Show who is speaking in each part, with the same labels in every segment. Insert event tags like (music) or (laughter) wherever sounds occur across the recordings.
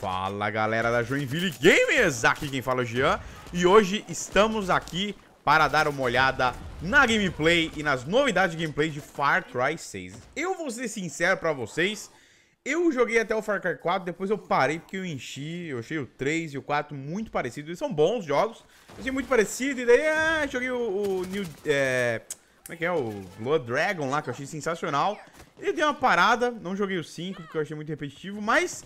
Speaker 1: Fala galera da Joinville Gamers, aqui quem fala é o Jean E hoje estamos aqui para dar uma olhada na gameplay e nas novidades de gameplay de Far Cry 6 Eu vou ser sincero pra vocês, eu joguei até o Far Cry 4, depois eu parei porque eu enchi Eu achei o 3 e o 4 muito parecidos, eles são bons jogos Eu achei muito parecido e daí ah, joguei o, o New... É, como é que é? O Blood Dragon lá, que eu achei sensacional Ele deu uma parada, não joguei o 5 porque eu achei muito repetitivo, mas...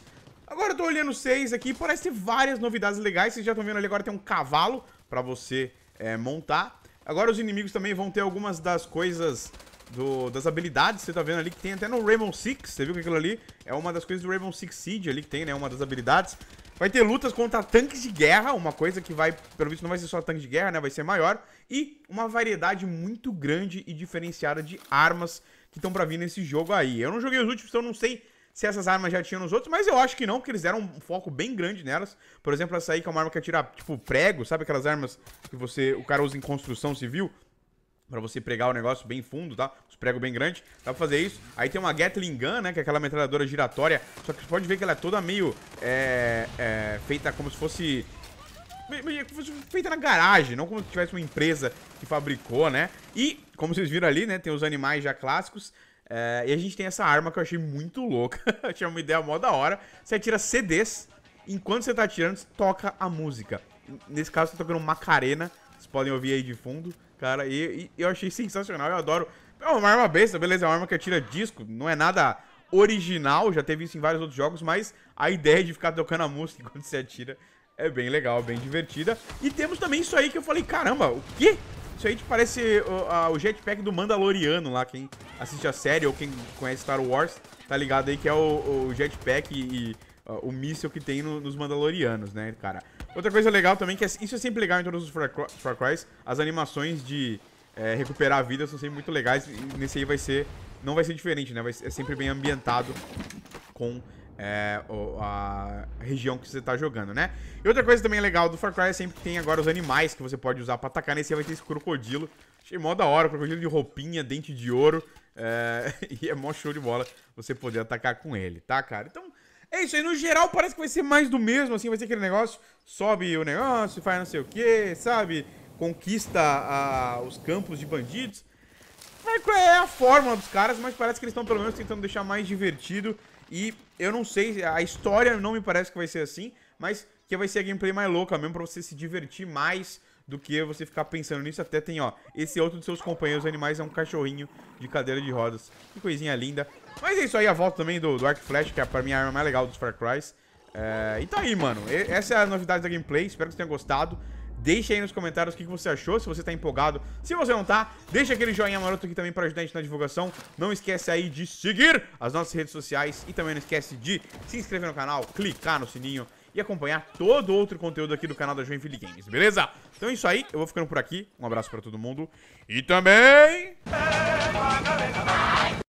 Speaker 1: Agora eu tô olhando seis aqui, parece ter várias novidades legais. Vocês já estão vendo ali agora tem um cavalo pra você é, montar. Agora os inimigos também vão ter algumas das coisas do, das habilidades, você tá vendo ali que tem até no Rainbow Six, você viu que aquilo ali é uma das coisas do Rainbow Six Siege ali que tem, né, uma das habilidades. Vai ter lutas contra tanques de guerra, uma coisa que vai, pelo visto não vai ser só tanque de guerra, né, vai ser maior. E uma variedade muito grande e diferenciada de armas que estão pra vir nesse jogo aí. Eu não joguei os últimos, então eu não sei se essas armas já tinham nos outros, mas eu acho que não, porque eles deram um foco bem grande nelas. Por exemplo, essa aí que é uma arma que atira, tipo, prego, sabe aquelas armas que você o cara usa em construção civil? Pra você pregar o negócio bem fundo, tá? Os pregos bem grandes. Dá pra fazer isso. Aí tem uma Gatling Gun, né? Que é aquela metralhadora giratória. Só que você pode ver que ela é toda meio... É, é, feita como se fosse feita na garagem, não como se tivesse uma empresa que fabricou, né? E, como vocês viram ali, né, tem os animais já clássicos. É, e a gente tem essa arma que eu achei muito louca. (laughs) eu tinha uma ideia mó da hora. Você atira CDs, enquanto você tá atirando, você toca a música. Nesse caso, você tá tocando Macarena. Vocês podem ouvir aí de fundo, cara. E, e eu achei sensacional, eu adoro. É uma arma besta, beleza, é uma arma que atira disco, não é nada original, já teve isso em vários outros jogos, mas a ideia de ficar tocando a música (laughs) enquanto você atira é bem legal, bem divertida. E temos também isso aí que eu falei, caramba, o quê? Isso aí te parece o, a, o jetpack do Mandaloriano lá, quem assiste a série ou quem conhece Star Wars, tá ligado aí que é o, o jetpack e, e uh, o míssil que tem no, nos Mandalorianos, né, cara? Outra coisa legal também, que é, isso é sempre legal em todos os Far, Crys, as animações de é, recuperar a vida são sempre muito legais, e nesse aí vai ser, não vai ser diferente, né, vai, é sempre bem ambientado com é, a região que você tá jogando, né? E outra coisa também legal do Far Cry é sempre que tem agora os animais que você pode usar pra atacar. Nesse né? vai ter esse crocodilo. Achei mó da hora, crocodilo de roupinha, dente de ouro. É, (laughs) e é mó show de bola você poder atacar com ele, tá, cara? Então, é isso aí. No geral, parece que vai ser mais do mesmo, assim. Vai ser aquele negócio, sobe o negócio, faz não sei o que, sabe? Conquista a, os campos de bandidos. Far é a fórmula dos caras, mas parece que eles estão pelo menos tentando deixar mais divertido e eu não sei, a história não me parece que vai ser assim, mas que vai ser a gameplay mais louca mesmo, pra você se divertir mais do que você ficar pensando nisso. Até tem, ó, esse outro dos seus companheiros animais é um cachorrinho de cadeira de rodas. Que coisinha linda. Mas é isso aí, a volta também do, do Arc Flash, que é pra mim a arma mais legal dos Far Cry's. É, e tá aí, mano. E, essa é a novidade da gameplay, espero que vocês tenham gostado. Deixa aí nos comentários o que você achou, se você tá empolgado. Se você não tá, deixa aquele joinha maroto aqui também pra ajudar a gente na divulgação. Não esquece aí de seguir as nossas redes sociais e também não esquece de se inscrever no canal, clicar no sininho e acompanhar todo outro conteúdo aqui do canal da Joinville Games, beleza? Então é isso aí, eu vou ficando por aqui. Um abraço pra todo mundo e também...